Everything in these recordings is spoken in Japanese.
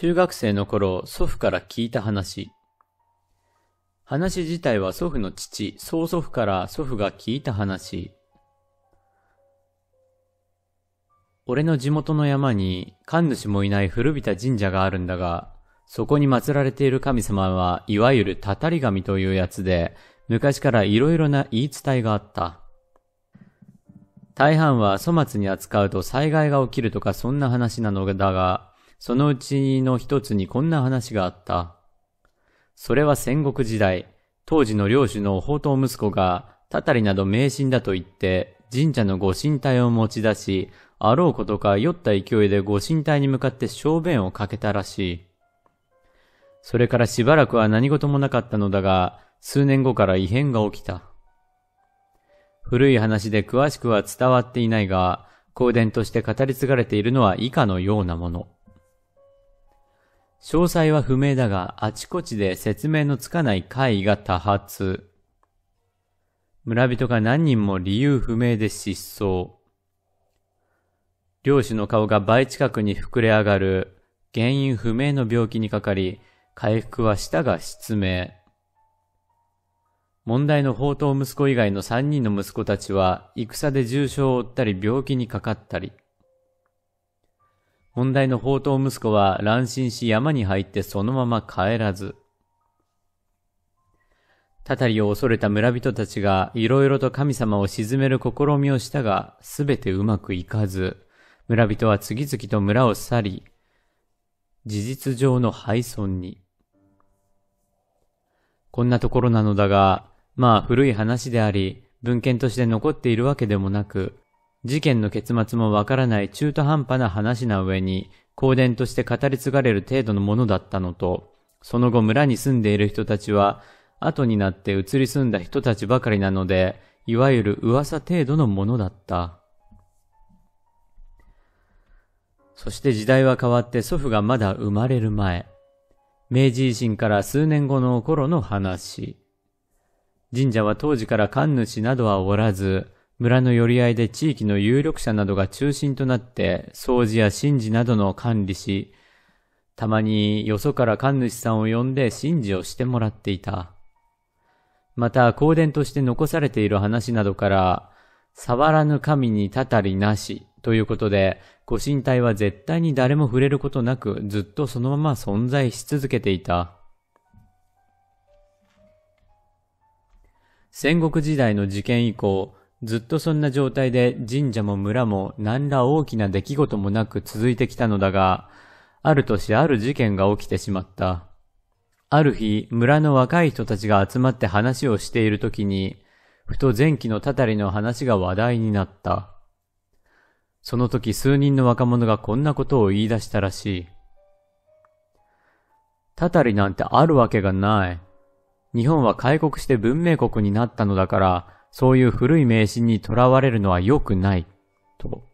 中学生の頃、祖父から聞いた話。話自体は祖父の父、曽祖父から祖父が聞いた話。俺の地元の山に、神主もいない古びた神社があるんだが、そこに祀られている神様は、いわゆるたたり神というやつで、昔から色々な言い伝えがあった。大半は粗末に扱うと災害が起きるとかそんな話なのだが、そのうちの一つにこんな話があった。それは戦国時代、当時の領主の宝刀息子が、たたりなど迷信だと言って、神社のご神体を持ち出し、あろうことか酔った勢いでご神体に向かって小便をかけたらしい。それからしばらくは何事もなかったのだが、数年後から異変が起きた。古い話で詳しくは伝わっていないが、公伝として語り継がれているのは以下のようなもの。詳細は不明だが、あちこちで説明のつかない怪異が多発。村人が何人も理由不明で失踪。領主の顔が倍近くに膨れ上がる、原因不明の病気にかかり、回復はしたが失明。問題の宝刀息子以外の三人の息子たちは、戦で重傷を負ったり病気にかかったり。本題の宝刀息子は乱心し山に入ってそのまま帰らず。たたりを恐れた村人たちがいろいろと神様を鎮める試みをしたが、すべてうまくいかず、村人は次々と村を去り、事実上の廃村に。こんなところなのだが、まあ古い話であり、文献として残っているわけでもなく、事件の結末もわからない中途半端な話な上に、公伝として語り継がれる程度のものだったのと、その後村に住んでいる人たちは、後になって移り住んだ人たちばかりなので、いわゆる噂程度のものだった。そして時代は変わって祖父がまだ生まれる前、明治維新から数年後の頃の話。神社は当時から神主などはおらず、村の寄り合いで地域の有力者などが中心となって掃除や神事などの管理し、たまによそから神主さんを呼んで神事をしてもらっていた。また、公伝として残されている話などから、触らぬ神にたたりなしということで、ご神体は絶対に誰も触れることなくずっとそのまま存在し続けていた。戦国時代の事件以降、ずっとそんな状態で神社も村も何ら大きな出来事もなく続いてきたのだが、ある年ある事件が起きてしまった。ある日、村の若い人たちが集まって話をしているときに、ふと前期のたたりの話が話題になった。その時数人の若者がこんなことを言い出したらしい。たたりなんてあるわけがない。日本は開国して文明国になったのだから、そういう古い迷信にとらわれるのは良くない、と。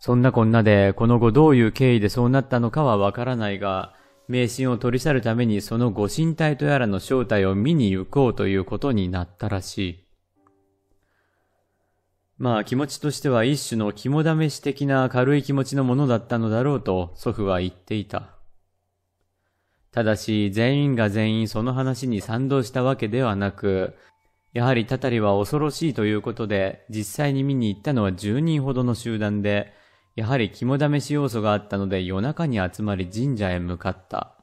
そんなこんなで、この後どういう経緯でそうなったのかはわからないが、迷信を取り去るためにそのご神体とやらの正体を見に行こうということになったらしい。まあ気持ちとしては一種の肝試し的な軽い気持ちのものだったのだろうと祖父は言っていた。ただし全員が全員その話に賛同したわけではなく、やはりたたりは恐ろしいということで、実際に見に行ったのは10人ほどの集団で、やはり肝試し要素があったので夜中に集まり神社へ向かった。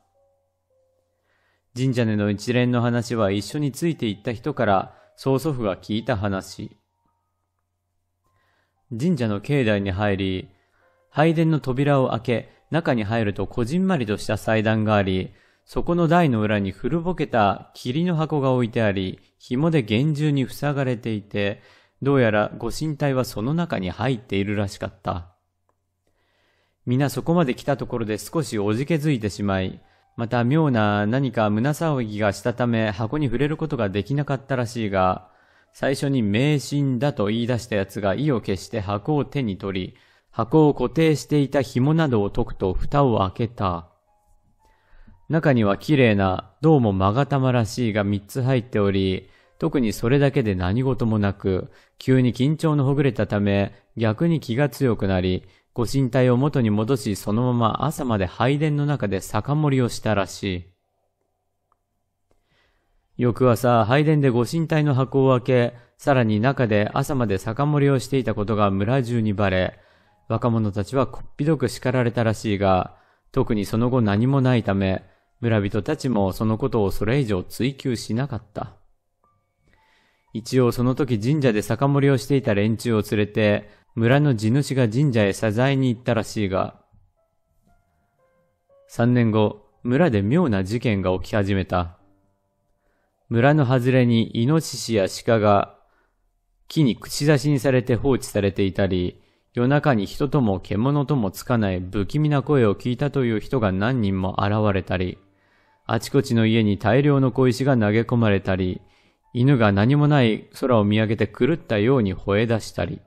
神社での一連の話は一緒について行った人から曽祖父が聞いた話。神社の境内に入り、拝殿の扉を開け、中に入るとこじんまりとした祭壇があり、そこの台の裏に古ぼけた霧の箱が置いてあり、紐で厳重に塞がれていて、どうやらご神体はその中に入っているらしかった。皆そこまで来たところで少しおじけづいてしまい、また妙な何か胸騒ぎがしたため箱に触れることができなかったらしいが、最初に迷信だと言い出した奴が意を決して箱を手に取り、箱を固定していた紐などを解くと蓋を開けた。中には綺麗な、どうも勾がたまらしいが3つ入っており、特にそれだけで何事もなく、急に緊張のほぐれたため、逆に気が強くなり、ご神体を元に戻し、そのまま朝まで拝殿の中で酒盛りをしたらしい。翌朝、拝殿でご神体の箱を開け、さらに中で朝まで酒盛りをしていたことが村中にばれ、若者たちはこっぴどく叱られたらしいが、特にその後何もないため、村人たちもそのことをそれ以上追求しなかった。一応その時神社で酒盛りをしていた連中を連れて、村の地主が神社へ謝罪に行ったらしいが、三年後、村で妙な事件が起き始めた。村の外れにイノシシや鹿が木に口出しにされて放置されていたり、夜中に人とも獣ともつかない不気味な声を聞いたという人が何人も現れたり、あちこちの家に大量の小石が投げ込まれたり、犬が何もない空を見上げて狂ったように吠え出したり。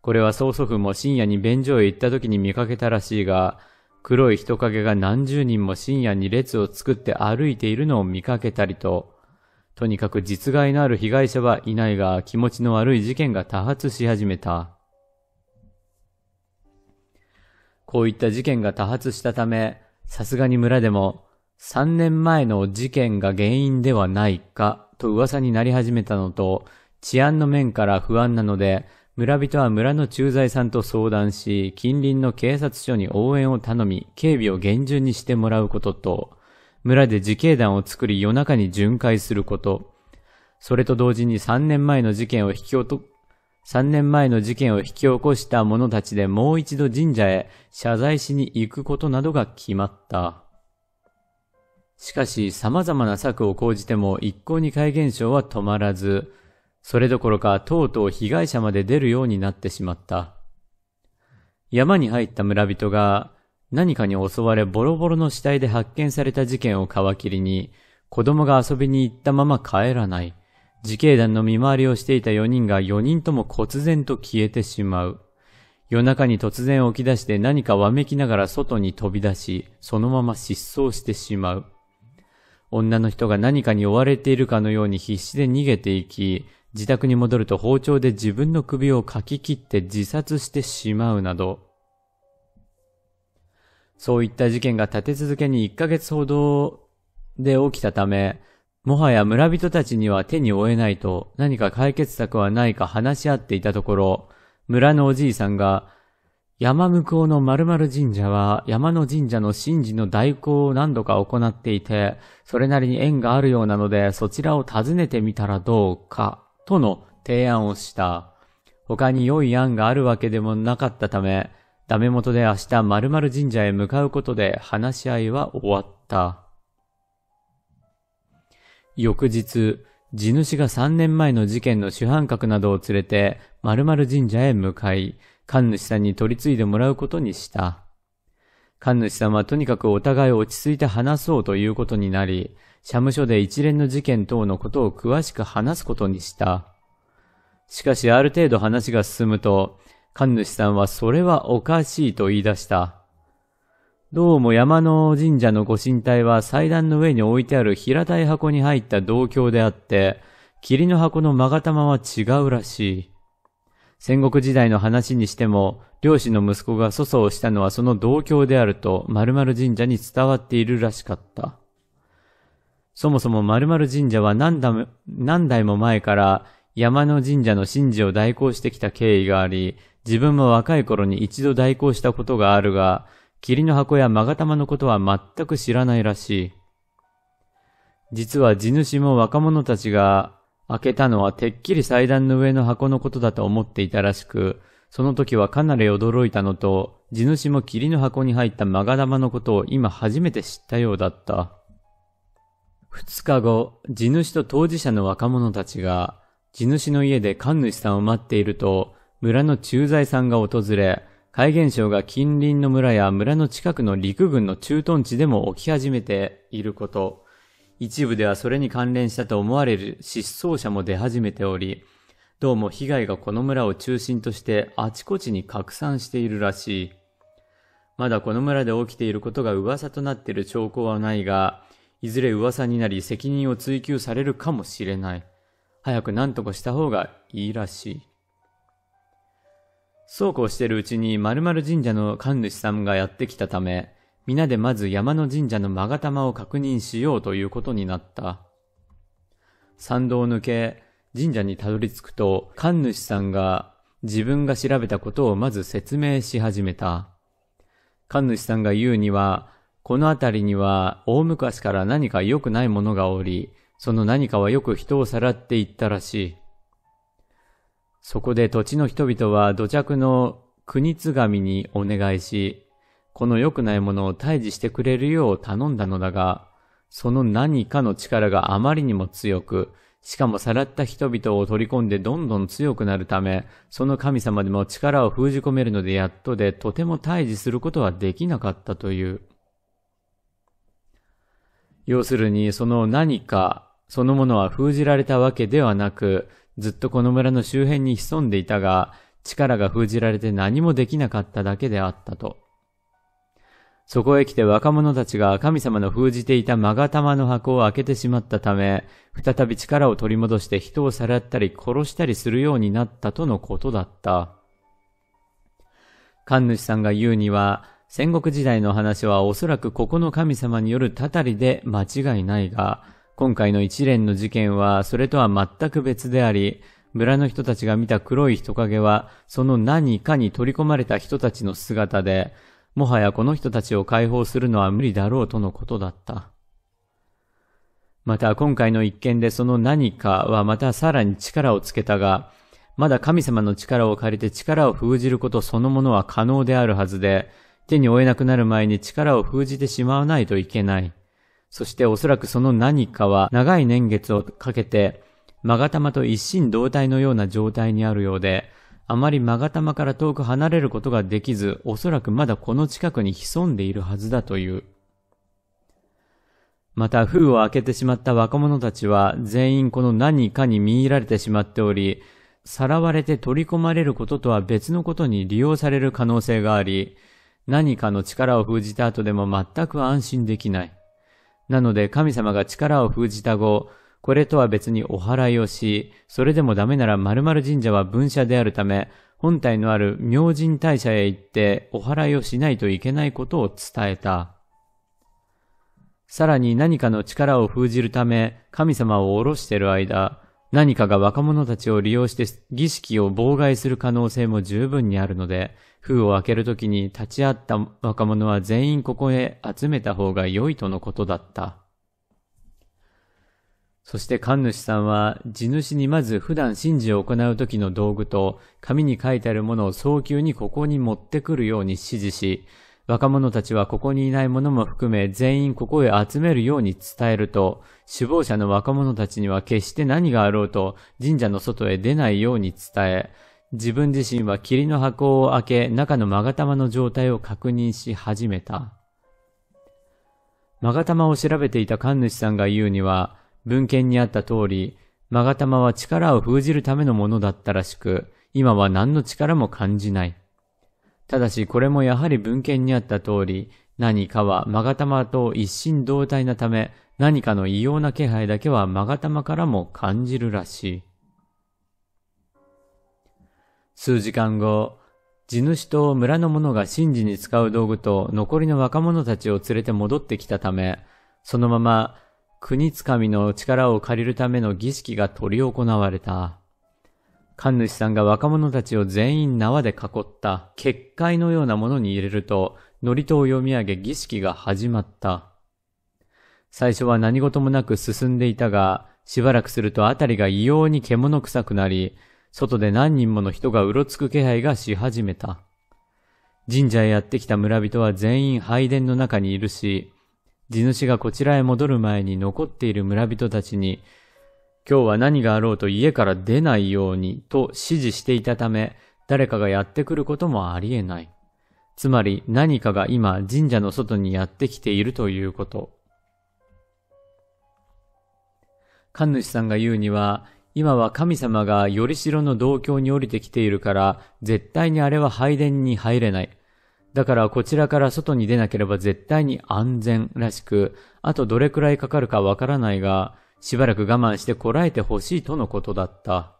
これは曽祖父も深夜に便所へ行った時に見かけたらしいが、黒い人影が何十人も深夜に列を作って歩いているのを見かけたりと、とにかく実害のある被害者はいないが気持ちの悪い事件が多発し始めた。こういった事件が多発したため、さすがに村でも3年前の事件が原因ではないかと噂になり始めたのと、治安の面から不安なので、村人は村の駐在さんと相談し、近隣の警察署に応援を頼み、警備を厳重にしてもらうことと、村で自警団を作り夜中に巡回すること、それと同時に3年前の事件を引き3年前の事件を引き起こした者たちでもう一度神社へ謝罪しに行くことなどが決まった。しかし様々な策を講じても一向に怪現象は止まらず、それどころかとうとう被害者まで出るようになってしまった。山に入った村人が何かに襲われボロボロの死体で発見された事件を皮切りに、子供が遊びに行ったまま帰らない。自警団の見回りをしていた4人が4人とも忽然と消えてしまう。夜中に突然起き出して何かわめきながら外に飛び出し、そのまま失踪してしまう。女の人が何かに追われているかのように必死で逃げていき、自宅に戻ると包丁で自分の首をかき切って自殺してしまうなど、そういった事件が立て続けに1ヶ月ほどで起きたため、もはや村人たちには手に負えないと何か解決策はないか話し合っていたところ、村のおじいさんが山向こうの〇〇神社は山の神社の神事の代行を何度か行っていて、それなりに縁があるようなのでそちらを訪ねてみたらどうか、との提案をした。他に良い案があるわけでもなかったため、ダメ元で明日〇〇神社へ向かうことで話し合いは終わった。翌日、地主が3年前の事件の主犯格などを連れて、〇〇神社へ向かい、神主さんに取り継いでもらうことにした。神主さんはとにかくお互い落ち着いて話そうということになり、社務所で一連の事件等のことを詳しく話すことにした。しかしある程度話が進むと、神主さんはそれはおかしいと言い出した。どうも山の神社のご神体は祭壇の上に置いてある平たい箱に入った銅鏡であって、霧の箱の勾玉は違うらしい。戦国時代の話にしても、漁師の息子が粗相をしたのはその同郷であると、〇〇神社に伝わっているらしかった。そもそも〇〇神社は何代何代も前から山の神社の神事を代行してきた経緯があり、自分も若い頃に一度代行したことがあるが、霧の箱や勾玉のことは全く知らないらしい。実は地主も若者たちが開けたのはてっきり祭壇の上の箱のことだと思っていたらしく、その時はかなり驚いたのと、地主も霧の箱に入ったマガ玉のことを今初めて知ったようだった。二日後、地主と当事者の若者たちが、地主の家で神主さんを待っていると、村の駐在さんが訪れ、怪現象が近隣の村や村の近くの陸軍の駐屯地でも起き始めていること、一部ではそれに関連したと思われる失踪者も出始めており、どうも被害がこの村を中心としてあちこちに拡散しているらしい。まだこの村で起きていることが噂となっている兆候はないが、いずれ噂になり責任を追及されるかもしれない。早く何とかした方がいいらしい。そうこうしているうちに〇〇神社の神主さんがやってきたため、皆でまず山の神社の勾玉を確認しようということになった。参道を抜け、神社にたどり着くと、神主さんが自分が調べたことをまず説明し始めた。神主さんが言うには、この辺りには大昔から何か良くないものがおり、その何かはよく人をさらっていったらしい。そこで土地の人々は土着の国津神にお願いし、この良くないものを退治してくれるよう頼んだのだが、その何かの力があまりにも強く、しかもさらった人々を取り込んでどんどん強くなるため、その神様でも力を封じ込めるのでやっとで、とても退治することはできなかったという。要するに、その何か、そのものは封じられたわけではなく、ずっとこの村の周辺に潜んでいたが、力が封じられて何もできなかっただけであったと。そこへ来て若者たちが神様の封じていた勾玉の箱を開けてしまったため、再び力を取り戻して人をさらったり殺したりするようになったとのことだった。神主さんが言うには、戦国時代の話はおそらくここの神様によるたたりで間違いないが、今回の一連の事件はそれとは全く別であり、村の人たちが見た黒い人影は、その何かに取り込まれた人たちの姿で、もはやこの人たちを解放するのは無理だろうとのことだった。また今回の一件でその何かはまたさらに力をつけたが、まだ神様の力を借りて力を封じることそのものは可能であるはずで、手に負えなくなる前に力を封じてしまわないといけない。そしておそらくその何かは長い年月をかけて、まがたまと一心同体のような状態にあるようで、あまり勾玉から遠く離れることができず、おそらくまだこの近くに潜んでいるはずだという。また封を開けてしまった若者たちは全員この何かに見入られてしまっており、さらわれて取り込まれることとは別のことに利用される可能性があり、何かの力を封じた後でも全く安心できない。なので神様が力を封じた後、これとは別にお祓いをし、それでもダメなら〇〇神社は分社であるため、本体のある明神大社へ行ってお祓いをしないといけないことを伝えた。さらに何かの力を封じるため、神様を降ろしている間、何かが若者たちを利用して儀式を妨害する可能性も十分にあるので、封を開けるときに立ち会った若者は全員ここへ集めた方が良いとのことだった。そして神主さんは地主にまず普段神事を行う時の道具と紙に書いてあるものを早急にここに持ってくるように指示し、若者たちはここにいない者も含め全員ここへ集めるように伝えると、首謀者の若者たちには決して何があろうと神社の外へ出ないように伝え、自分自身は霧の箱を開け中の勾玉の状態を確認し始めた。勾玉を調べていた神主さんが言うには、文献にあった通り、マガタマは力を封じるためのものだったらしく、今は何の力も感じない。ただしこれもやはり文献にあった通り、何かはマガタマと一心同体なため、何かの異様な気配だけはマガタマからも感じるらしい。数時間後、地主と村の者が神事に使う道具と残りの若者たちを連れて戻ってきたため、そのまま国つかみの力を借りるための儀式が執り行われた。神主さんが若者たちを全員縄で囲った結界のようなものに入れると、祝詞を読み上げ儀式が始まった。最初は何事もなく進んでいたが、しばらくするとあたりが異様に獣臭くなり、外で何人もの人がうろつく気配がし始めた。神社へやってきた村人は全員拝殿の中にいるし、地主がこちらへ戻る前に残っている村人たちに、今日は何があろうと家から出ないようにと指示していたため、誰かがやってくることもありえない。つまり何かが今神社の外にやってきているということ。神主さんが言うには、今は神様がよりしろの同郷に降りてきているから、絶対にあれは拝殿に入れない。だからこちらから外に出なければ絶対に安全らしく、あとどれくらいかかるかわからないが、しばらく我慢してこらえてほしいとのことだった。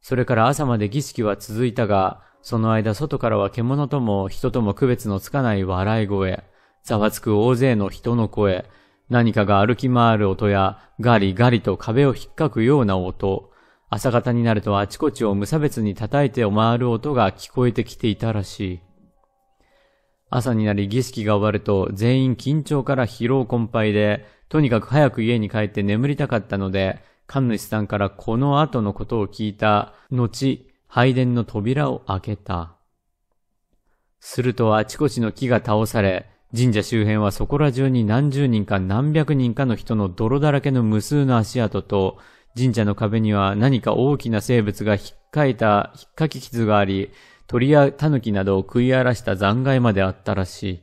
それから朝まで儀式は続いたが、その間外からは獣とも人とも区別のつかない笑い声、ざわつく大勢の人の声、何かが歩き回る音やガリガリと壁を引っかくような音、朝方になるとあちこちを無差別に叩いて回る音が聞こえてきていたらしい。朝になり儀式が終わると全員緊張から疲労困憊で、とにかく早く家に帰って眠りたかったので、神主さんからこの後のことを聞いた後、拝殿の扉を開けた。するとあちこちの木が倒され、神社周辺はそこら中に何十人か何百人かの人の泥だらけの無数の足跡と、神社の壁には何か大きな生物が引っかいた、引っかき傷があり、鳥や狸などを食い荒らした残骸まであったらしい。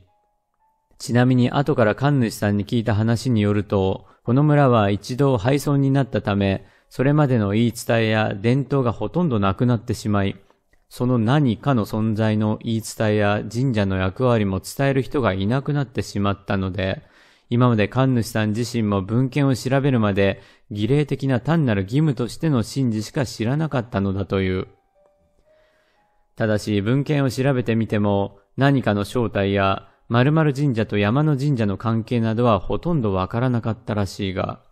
ちなみに後から神主さんに聞いた話によると、この村は一度廃村になったため、それまでの言い伝えや伝統がほとんどなくなってしまい、その何かの存在の言い伝えや神社の役割も伝える人がいなくなってしまったので、今まで神主さん自身も文献を調べるまで、儀礼的な単なる義務としての神事しか知らなかったのだという。ただし文献を調べてみても何かの正体や〇〇神社と山の神社の関係などはほとんどわからなかったらしいが、